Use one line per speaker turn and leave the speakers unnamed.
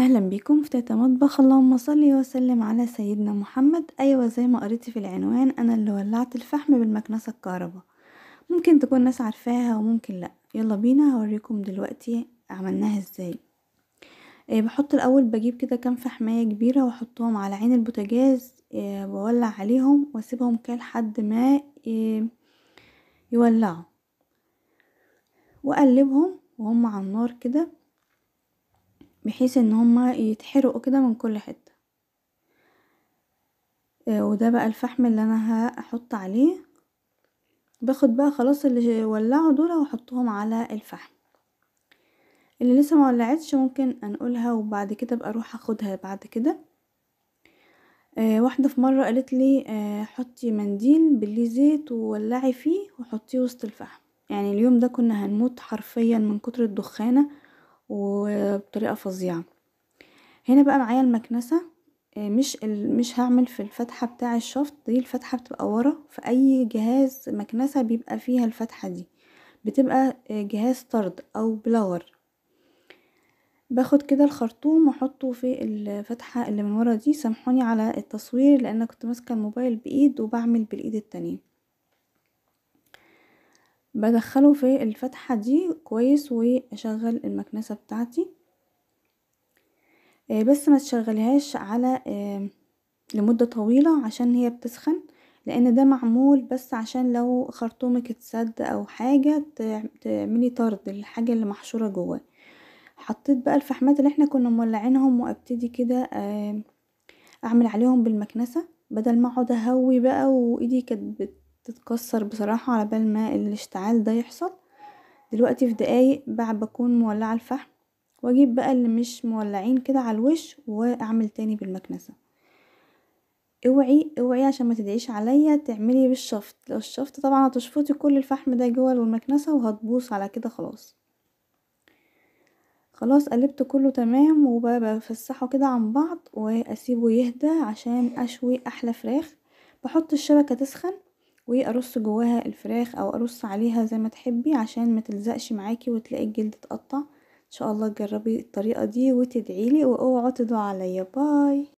اهلا بيكم في تاتا مطبخ اللهم صل وسلم على سيدنا محمد ايوه زي ما قريتي في العنوان انا اللي ولعت الفحم بالمكنسه الكهرباء ممكن تكون ناس عارفاها وممكن لا يلا بينا هوريكم دلوقتي عملناها ازاي إيه بحط الاول بجيب كده كام فحمايه كبيره واحطهم على عين البوتاجاز إيه بولع عليهم واسيبهم كده لحد ما إيه يولعوا واقلبهم وهم على النار كده بحيث ان هما يتحرقوا كده من كل حتة آه، وده بقى الفحم اللي انا هحط عليه باخد بقى خلاص اللي ولعوا دول واحطهم على الفحم اللي لسه ما ولعتش ممكن انقلها وبعد كده بقى اروح اخدها بعد كده آه، واحده في مره قالت لي آه، حطي منديل بليه زيت وولعي فيه وحطيه وسط الفحم يعني اليوم ده كنا هنموت حرفيا من كتر الدخانه وبطريقة فظيعة هنا بقى معايا المكنسة آه، مش مش هعمل في الفتحة بتاع الشفط دي الفتحة بتبقى ورا في اي جهاز مكنسة بيبقى فيها الفتحة دي بتبقى آه، جهاز طرد او بلور باخد كده الخرطوم واحطه في الفتحة اللي من ورا دي سامحوني على التصوير لان كنت ماسكة الموبايل بايد وبعمل بالايد التانية بدخله في الفتحة دي كويس واشغل المكنسة بتاعتي آه، بس ما تشغلهاش على آه، لمدة طويلة عشان هي بتسخن لان ده معمول بس عشان لو خرطومك اتسد او حاجة تعملي طرد للحاجة اللي محشورة جواه حطيت بقى الفحمات اللي احنا كنا مولعينهم وابتدي كده آه، اعمل عليهم بالمكنسة بدل ما اقعد اهوي بقى وايدي كانت تتكسر بصراحة على بال ما الاشتعال ده يحصل دلوقتي في دقايق بقى بكون مولعة الفحم واجيب بقى اللي مش مولعين كده على الوش واعمل تاني بالمكنسة اوعي اوعي عشان ما تدعيش عليا تعملي بالشفط لو الشفط طبعا هتشفطي كل الفحم ده جوه المكنسه وهتبوس على كده خلاص خلاص قلبت كله تمام وبفسحه كده عن بعض واسيبه يهدى عشان اشوي احلى فراخ بحط الشبكه تسخن وأرص جواها الفراخ أو أرص عليها زي ما تحبي عشان ما تلزقش معاكي وتلاقي الجلد اتقطع، إن شاء الله تجربي الطريقة دي وتدعيلي واوعوا تدعوا عليا باي